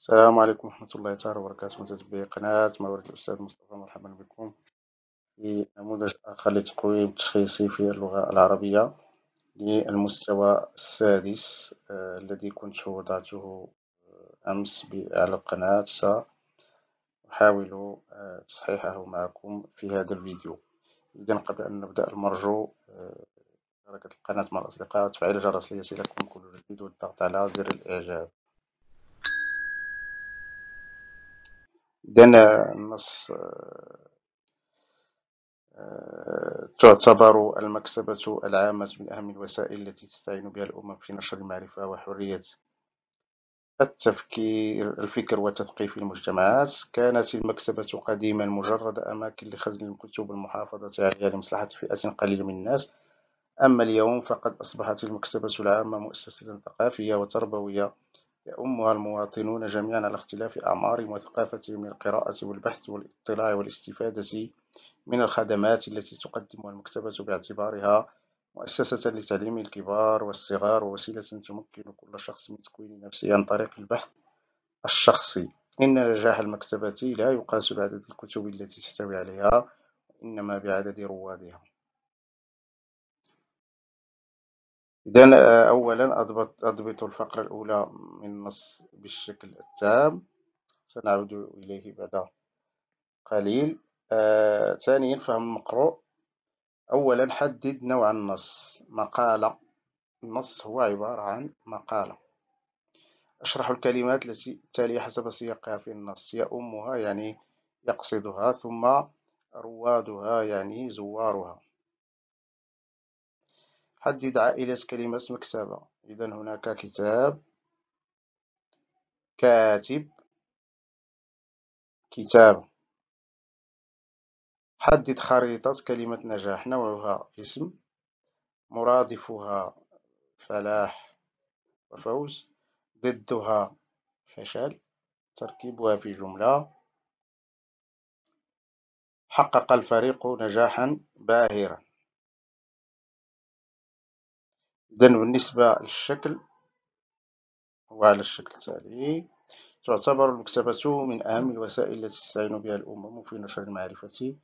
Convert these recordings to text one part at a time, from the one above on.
السلام عليكم ورحمة الله تعالى وبركاته متابعي قناة مورد الأستاذ مصطفى مرحبا بكم في نموذج آخر لتقويم تشخيصي في اللغة العربية للمستوى السادس آه الذي كنت وضعته آه، أمس على القناة سأحاول آه تصحيحه معكم في هذا الفيديو إذا قبل أن نبدأ المرجو مشاركة آه القناة مع الأصدقاء وتفعيل الجرس ليصلكم كل جديد والضغط على زر الإعجاب دنا النص آه، تعتبر المكتبة العامة من أهم الوسائل التي تستعين بها الأمم في نشر المعرفة وحرية التفكير الفكر وتثقيف المجتمعات كانت المكتبة قديما مجرد أماكن لخزن الكتب والمحافظة عليها لمصلحة فئة قليلة من الناس أما اليوم فقد أصبحت المكتبة العامة مؤسسة ثقافية وتربوية يؤمها المواطنون جميعا على اختلاف أعمارهم وثقافتهم القراءة والبحث والاطلاع والاستفادة من الخدمات التي تقدمها المكتبة باعتبارها مؤسسة لتعليم الكبار والصغار ووسيلة تمكن كل شخص من تكوين نفسه عن طريق البحث الشخصي إن نجاح المكتبة لا يقاس بعدد الكتب التي تحتوي عليها إنما بعدد روادها إذا آه، أولا أضبط أضبط الفقرة الأولى من النص بالشكل التام سنعود إليه بعد قليل آه، ثانيا فهم المقروء أولا حدد نوع النص مقالة النص هو عبارة عن مقالة أشرح الكلمات التي التالية حسب سياقها في النص يأمها يعني يقصدها ثم روادها يعني زوارها حدد عائلة كلمة مكتبة. إذا هناك كتاب، كاتب، كتابة. حدد خريطة كلمة نجاح. نوعها اسم، مرادفها فلاح وفوز، ضدها فشل. تركيبها في جملة. حقق الفريق نجاحا باهرا. إذا بالنسبة للشكل وعلى الشكل التالي تعتبر المكتبة من أهم الوسائل التي تستعين بها الأمم في نشر المعرفة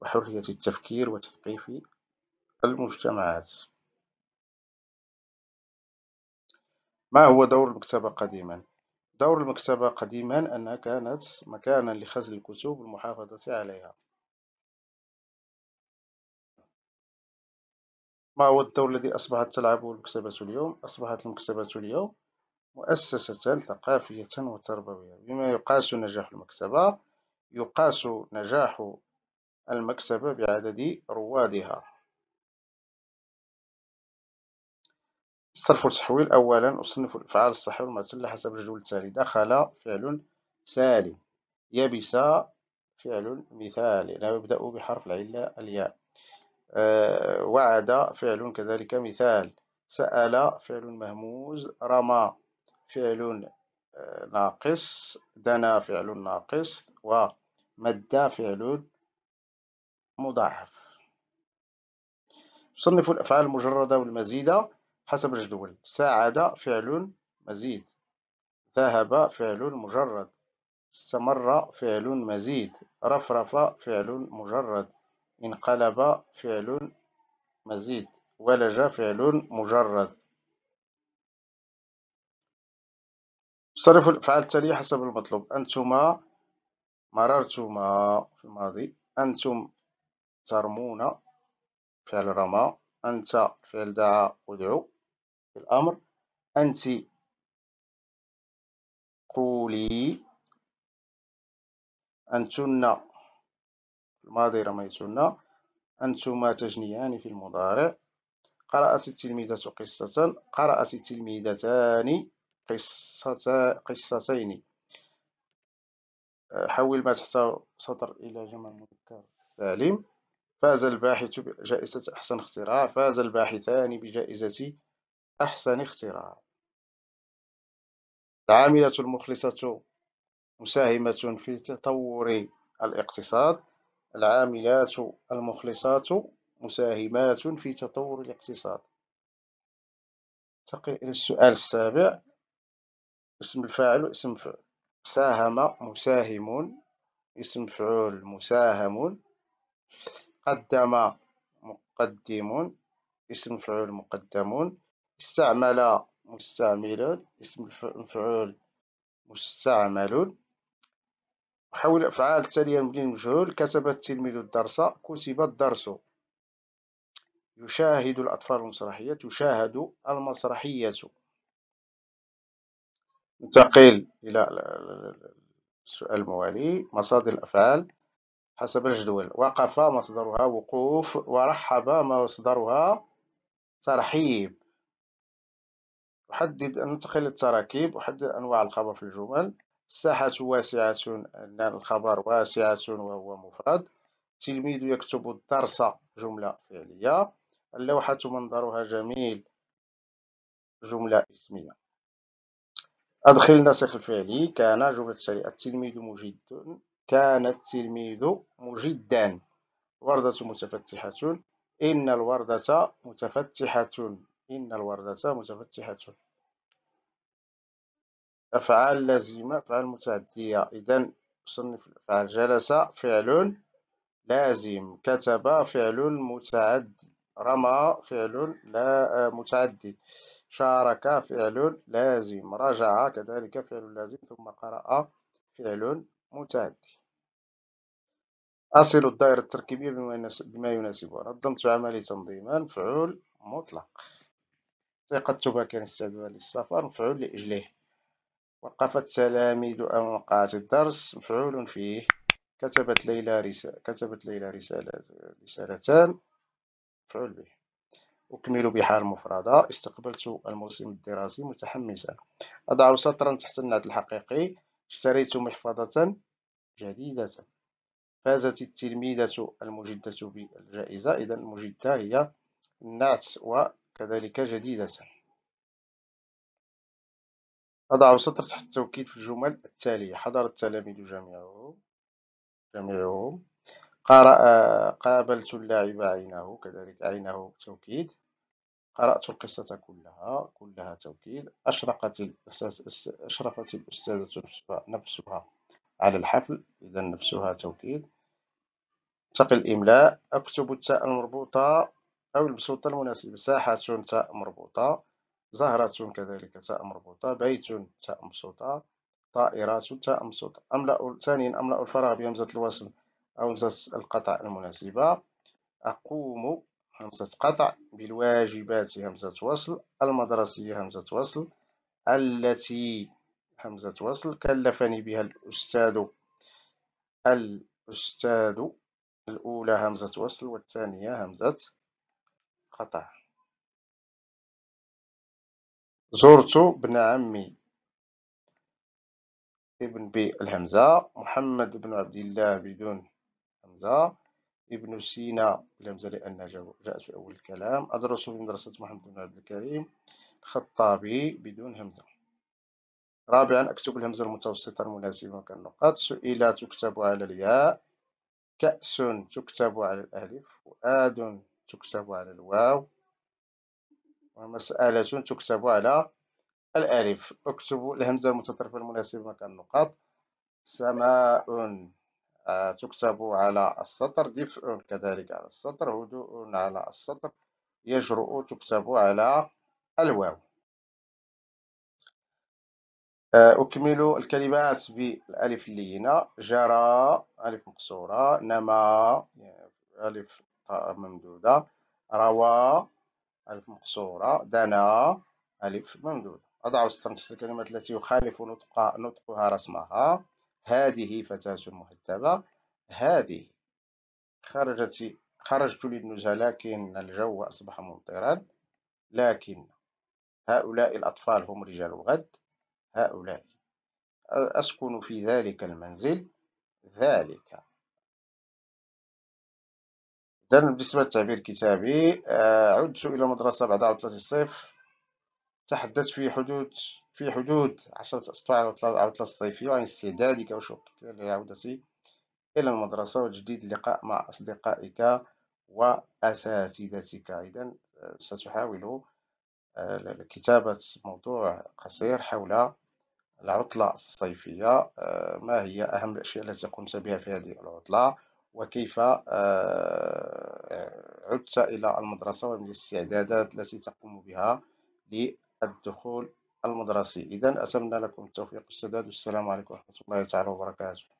وحرية التفكير وتثقيف المجتمعات ما هو دور المكتبة قديما؟ دور المكتبة قديما أنها كانت مكانا لخزن الكتب والمحافظة عليها ما هو الدور الذي أصبحت تلعبه المكتبات اليوم؟ أصبحت المكتبات اليوم مؤسسة ثقافية وتربوية بما يقاس نجاح المكتبة يقاس نجاح المكتبة بعدد روادها صرف التحويل أولا أصنف الأفعال الصحيح والمعتلة حسب الجدول التالي دخل فعل سالم يبس فعل مثالي لا يبدأ بحرف العلة الياء آه، وعد فعل كذلك مثال سأل فعل مهموز رمى فعل آه، ناقص دنا فعل ناقص ومد فعل مضاعف صنف الأفعال المجردة والمزيدة حسب الجدول ساعد فعل مزيد ذهب فعل مجرد استمر فعل مزيد رفرف فعل مجرد انقلب فعل مزيد ولج فعل مجرد صرف الأفعال التالية حسب المطلوب أنتما مررتما في الماضي أنتم ترمون فعل رمى أنت فعل دعا ادعو في الأمر أنت قولي أنتن الماضي رميتنا أنتما تجنيان في المضارع قرأت التلميذة قصة قرأت التلميذتان قصة قصتين آه، حول ما تحت سطر إلى جمع مذكر سالم فاز الباحث بجائزة أحسن اختراع فاز الباحثان بجائزة أحسن اختراع العاملة المخلصة مساهمة في تطور الاقتصاد العاملات المخلصات مساهمات في تطور الاقتصاد تقل إلى السؤال السابع اسم الفاعل واسم فعل ساهم مساهم اسم فعل مساهم قدم مقدم اسم فعل مقدم استعمل مستعمل اسم فعول مستعمل حول أفعال تالية المبني المجهول كتب التلميذ الدرس كتب الدرس يشاهد الأطفال المسرحية تشاهد المسرحية ننتقل إلى السؤال الموالي مصادر الأفعال حسب الجدول وقف مصدرها وقوف ورحب مصدرها ترحيب أحدد ننتقل للتراكيب أحدد أنواع الخبر في الجمل الساحة واسعة الخبر واسعة وهو مفرد التلميذ يكتب الدرس جملة فعلية اللوحة منظرها جميل جملة اسمية أدخل النسخ الفعلي كان جملة سريعة التلميذ مجد كان التلميذ مجدا وردة متفتحة إن الوردة متفتحة إن الوردة متفتحة أفعال لازمة أفعال متعدية إذا صنف الأفعال جلس فعل لازم كتب فعل متعدي رمى فعل لا آه، متعدي شارك فعل لازم رجع كذلك فعل لازم ثم قرأ فعل متعدي أصل الدائرة التركيبية بما يناسبها نظمت عملي تنظيما مفعول مطلق استيقظت باكرا السبب للسفر مفعول لأجله وقف التلاميذ أمام قاعة الدّرس. مفعول فيه. كتبت ليلى رسالة كتبت ليلى رسالة رسالتان مفعول به. أكمل بحال مفردة استقبلت الموسم الدراسي متحمسا أضع سطرا تحت النعت الحقيقي اشتريت محفظة جديدة فازت التلميذة المجدة بالجائزة إذا المجدة هي النعت وكذلك جديدة أضع سطر تحت التوكيد في الجمل التالية حضر التلاميذ جميعهم جميعهم قرأ قابلت اللاعب عينه كذلك عينه توكيد قرأت القصة كلها كلها توكيد أشرقت أشرفت الأستاذة نفسها على الحفل إذا نفسها توكيد تقي الإملاء أكتب التاء المربوطة أو البسوطة المناسبة ساحة تاء مربوطة زهرة كذلك تاء مربوطة بيت تاء مبسوطة طائرة تاء مبسوطة أملأ ثانيا أملأ الفراغ بهمزة الوصل أو همزة القطع المناسبة أقوم همزة قطع بالواجبات همزة وصل المدرسية همزة وصل التي همزة وصل كلفني بها الأستاذ الأستاذ الأولى همزة وصل والثانية همزة قطع زرت ابن عمي ابن الهمزه محمد بن عبد الله بدون همزة ابن سينا بالهمزة لأن جاءت في أول الكلام أدرس في مدرسة محمد بن عبد الكريم الخطابي بدون همزة رابعا أكتب الهمزة المتوسطة المناسبة كالنقاط سئلة تكتب على الياء كأس تكتب على الألف فؤاد تكتب على الواو ومسألة تكتب على الألف أكتب الهمزة المتطرفة المناسبة مكان النقاط سماء آه، تكتب على السطر دفء كذلك على السطر هدوء على السطر يجرؤ تكتب على الواو آه، أكمل الكلمات بالألف اللينة جرى ألف مقصورة نما يعني ألف ممدودة روى ألف مقصورة دنا ألف ممدودة أضع وسط الكلمات التي يخالف نطق نطقها رسمها هذه فتاة مهذبة هذه خرجت خرجت للنزهة لكن الجو أصبح ممطرا لكن هؤلاء الأطفال هم رجال الغد هؤلاء أسكن في ذلك المنزل ذلك إذا بالنسبة للتعبير الكتابي آه، عدت إلى المدرسة بعد عطلة الصيف تحدث في حدود في حدود عشرة او العطلة الصيفية عن استعدادك وشوقك لعودتي إلى المدرسة وتجديد اللقاء مع أصدقائك وأساتذتك إذا آه، ستحاول آه، كتابة موضوع قصير حول العطلة الصيفية ما هي أهم الأشياء التي قمت بها في هذه العطلة وكيف آه، عدت إلى المدرسة ومن الاستعدادات التي تقوم بها للدخول المدرسي إذا أتمنى لكم التوفيق والسداد والسلام عليكم ورحمة الله تعالى وبركاته